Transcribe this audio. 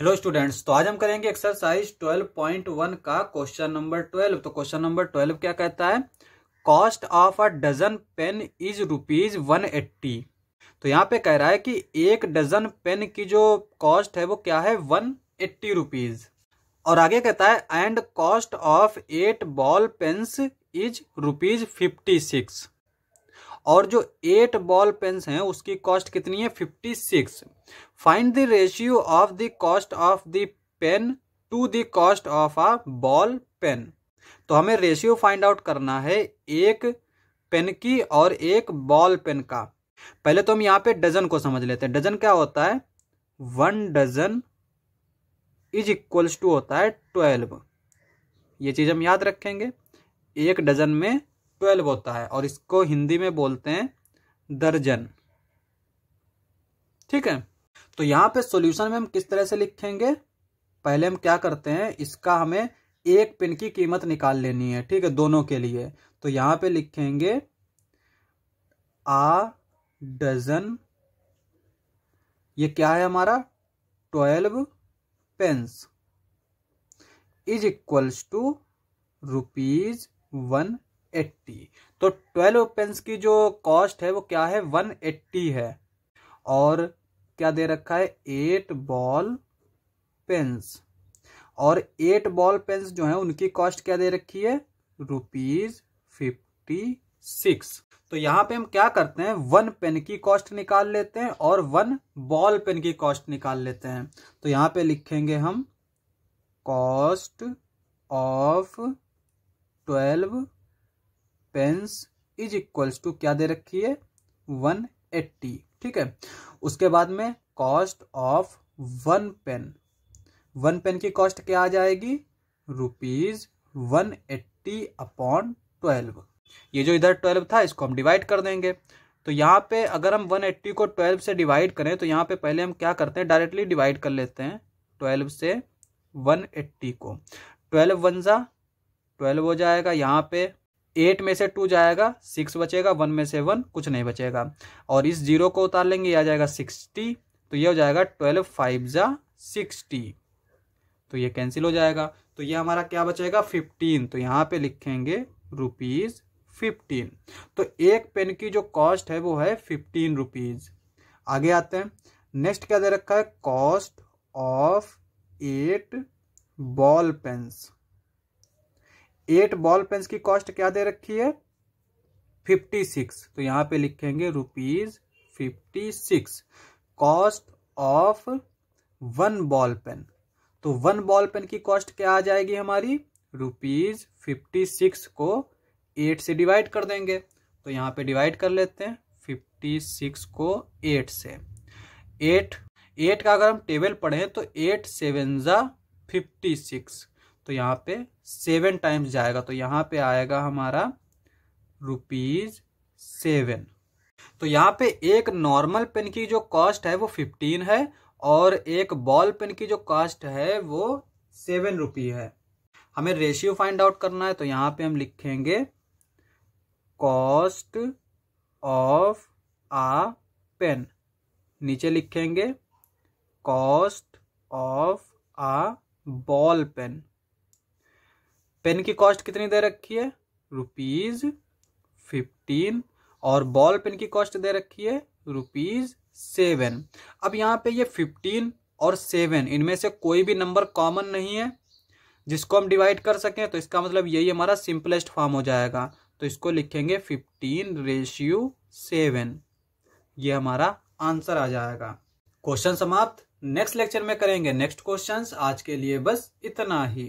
hello students तो आज हम करेंगे एक्सरसाइज 12.1 का क्वेश्चन नंबर 12 तो क्वेश्चन नंबर 12 क्या कहता है cost of a dozen pen is rupees one eighty तो यहाँ पे कह रहा है कि एक डजन पेन की जो कॉस्ट है वो क्या है वन एट्टी रुपीज और आगे कहता है and cost of eight ball pens is rupees fifty six और जो एट बॉल पेन्स हैं उसकी कॉस्ट कितनी है fifty six find the ratio of the cost of the pen to the cost of a ball pen तो हमें ratio find out करना है एक पेन की और एक बॉल पेन का पहले तो हम यहाँ पे डजन को समझ लेते हैं डजन क्या होता है one dozen is equals to होता है ट्वेल्व ये चीज़ हम याद रखेंगे एक डजन में ट्वेल्व होता है और इसको हिंदी में बोलते हैं दर्जन ठीक है तो यहां पे सॉल्यूशन में हम किस तरह से लिखेंगे पहले हम क्या करते हैं इसका हमें एक पिन की कीमत निकाल लेनी है ठीक है दोनों के लिए तो यहां पे लिखेंगे आ डजन ये क्या है हमारा twelve pens is equals to rupees one eighty तो ट्वेल्व पेंस की जो कॉस्ट है वो क्या है वन एट्टी है और क्या दे रखा है एट बॉल पेंस और एट बॉल पेंस जो है उनकी कॉस्ट क्या दे रखी है रुपीज फिफ्टी सिक्स तो यहाँ पे हम क्या करते हैं वन पेन की कॉस्ट निकाल लेते हैं और वन बॉल पेन की कॉस्ट निकाल लेते हैं तो यहाँ पे लिखेंगे हम cost of twelve pens is equals to क्या दे रखी है वन एट्टी ठीक है उसके बाद में cost of one pen one pen की कॉस्ट क्या आ जाएगी rupees one eighty upon twelve ये जो इधर ट्वेल्व था इसको हम डिवाइड कर देंगे तो यहाँ पे अगर हम 180 को 12 से डिवाइड करें तो यहाँ पे पहले हम क्या करते हैं डायरेक्टली डिवाइड कर लेते हैं 12 से 180 को 12 वन ज़ा ट्वेल्व हो जाएगा यहाँ पे एट में से टू जाएगा सिक्स बचेगा वन में से वन कुछ नहीं बचेगा और इस जीरो को उतार लेंगे आ जाएगा सिक्सटी तो ये हो जाएगा ट्वेल्व फाइव जा सिक्सटी तो ये कैंसिल हो जाएगा तो ये हमारा क्या बचेगा फिफ्टीन तो यहाँ पे लिखेंगे रुपीज फिफ्टीन तो एक पेन की जो कॉस्ट है वो है फिफ्टीन रुपीज आगे आते हैं नेक्स्ट क्या दे रखा है cost of eight ball pens eight ball pens की कॉस्ट क्या दे रखी है फिफ्टी सिक्स तो यहां पे लिखेंगे rupees fifty six cost of one ball pen तो वन बॉल पेन की कॉस्ट क्या आ जाएगी हमारी रुपीज फिफ्टी सिक्स को एट से डिवाइड कर देंगे तो यहां पे डिवाइड कर लेते हैं फिफ्टी सिक्स को एट से एट एट का अगर हम टेबल पढ़ें तो एट सेवन ज़ा फिफ्टी सिक्स तो यहाँ पे सेवन टाइम्स जाएगा तो यहाँ पे आएगा हमारा रुपीज सेवन तो यहाँ पे एक नॉर्मल पेन की जो कॉस्ट है वो फिफ्टीन है और एक बॉल पेन की जो कॉस्ट है वो सेवन रुपी है हमें रेशियो फाइंड आउट करना है तो यहाँ पे हम लिखेंगे कॉस्ट ऑफ आ पेन नीचे लिखेंगे cost of a ball pen pen की कॉस्ट कितनी दे रखी है रुपीज फिफ्टीन और बॉल पेन की कॉस्ट दे रखी है रुपीज सेवन अब यहाँ पे ये फिफ्टीन और सेवन इनमें से कोई भी नंबर कॉमन नहीं है जिसको हम डिवाइड कर सकें तो इसका मतलब यही हमारा सिंपलेस्ट फॉर्म हो जाएगा तो इसको लिखेंगे फिफ्टीन रेशियो सेवन ये हमारा आंसर आ जाएगा क्वेश्चन समाप्त नेक्स्ट लेक्चर में करेंगे नेक्स्ट क्वेश्चंस आज के लिए बस इतना ही